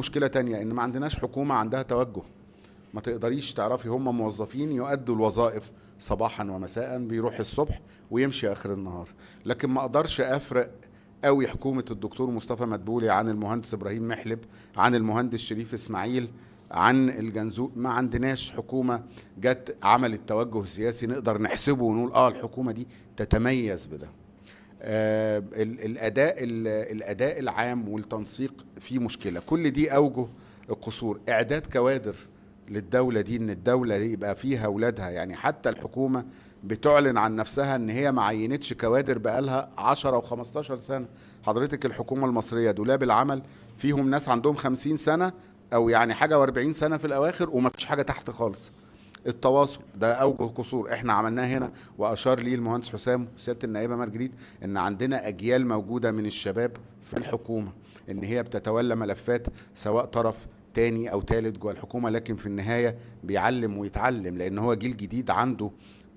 مشكله تانية ان ما عندناش حكومه عندها توجه ما تقدريش تعرفي هم موظفين يؤدوا الوظائف صباحا ومساء بيروح الصبح ويمشي اخر النهار لكن ما اقدرش افرق قوي حكومه الدكتور مصطفى مدبولي عن المهندس ابراهيم محلب عن المهندس شريف اسماعيل عن الجنزو ما عندناش حكومه جت عملت توجه سياسي نقدر نحسبه ونقول اه الحكومه دي تتميز بده آه، الاداء الاداء العام والتنسيق فيه مشكله كل دي اوجه القصور اعداد كوادر للدوله دي ان الدوله دي يبقى فيها اولادها يعني حتى الحكومه بتعلن عن نفسها ان هي ما عينتش كوادر بقالها 10 و15 سنه حضرتك الحكومه المصريه دولاب العمل فيهم ناس عندهم 50 سنه او يعني حاجه و40 سنه في الاواخر وما فيش حاجه تحت خالص التواصل ده اوجه قصور احنا عملناه هنا واشار ليه المهندس حسام وسياده النائبه مارجريت ان عندنا اجيال موجوده من الشباب في الحكومه ان هي بتتولى ملفات سواء طرف تاني او تالت جوه الحكومه لكن في النهايه بيعلم ويتعلم لان هو جيل جديد عنده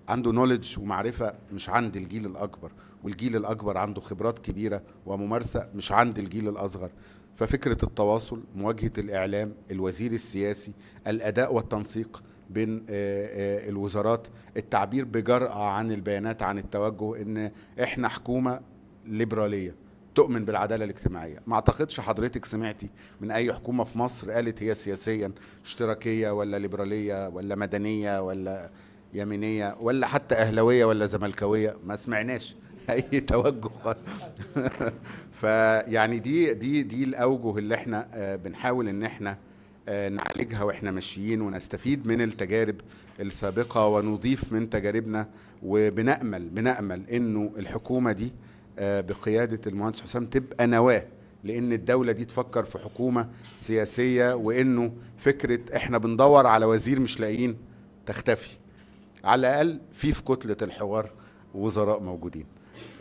عنده نولج ومعرفه مش عند الجيل الاكبر والجيل الاكبر عنده خبرات كبيره وممارسه مش عند الجيل الاصغر ففكره التواصل مواجهه الاعلام الوزير السياسي الاداء والتنسيق بين آه، آه، الوزارات التعبير بجرأة عن البيانات عن التوجه ان احنا حكومة ليبرالية تؤمن بالعدالة الاجتماعية ما اعتقدش حضرتك سمعتي من اي حكومة في مصر قالت هي سياسيا اشتراكية ولا ليبرالية ولا مدنية ولا يمينية ولا حتى اهلوية ولا زملكاوية ما سمعناش اي توجه فيعني دي دي دي الاوجه اللي احنا آه، بنحاول ان احنا آه، نعالجها واحنا ماشيين ونستفيد من التجارب السابقه ونضيف من تجاربنا وبنامل بنامل انه الحكومه دي آه، بقياده المهندس حسام تبقى نواه لان الدوله دي تفكر في حكومه سياسيه وانه فكره احنا بندور على وزير مش لاقيين تختفي على الاقل في في كتله الحوار وزراء موجودين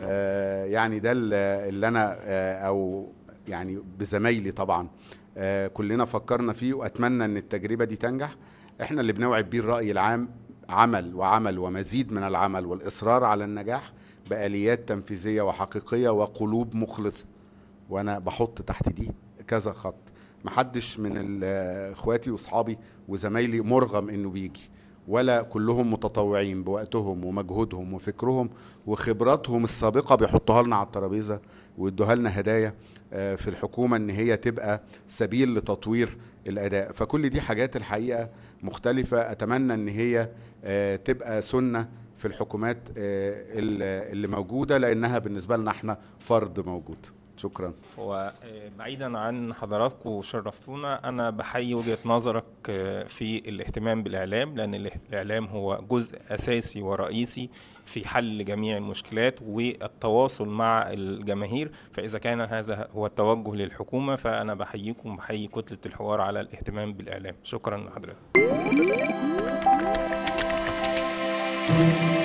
آه يعني ده اللي انا آه او يعني بزمايلي طبعا آه، كلنا فكرنا فيه واتمنى ان التجربه دي تنجح احنا اللي بنوعد بيه الراي العام عمل وعمل ومزيد من العمل والاصرار على النجاح باليات تنفيذيه وحقيقيه وقلوب مخلصه وانا بحط تحت دي كذا خط محدش من آه، اخواتي واصحابي وزمايلي مرغم انه بيجي ولا كلهم متطوعين بوقتهم ومجهودهم وفكرهم وخبراتهم السابقه بيحطوها لنا على الترابيزه ويدوها لنا هدايا آه، في الحكومه ان هي تبقى سبيل لتطوير الاداء فكل دي حاجات الحقيقه مختلفه اتمنى ان هي آه، تبقى سنه في الحكومات آه، اللي موجوده لانها بالنسبه لنا احنا فرض موجود شكرا وبعيدا عن حضراتكم شرفتونا انا بحيي وجهه نظرك آه، في الاهتمام بالاعلام لان الاعلام هو جزء اساسي ورئيسي في حل جميع المشكلات والتواصل مع الجماهير فاذا كان هذا هو التوجه للحكومه فانا بحييكم وبحيي كتله الحوار على الاهتمام بالاعلام شكرا لحضرتك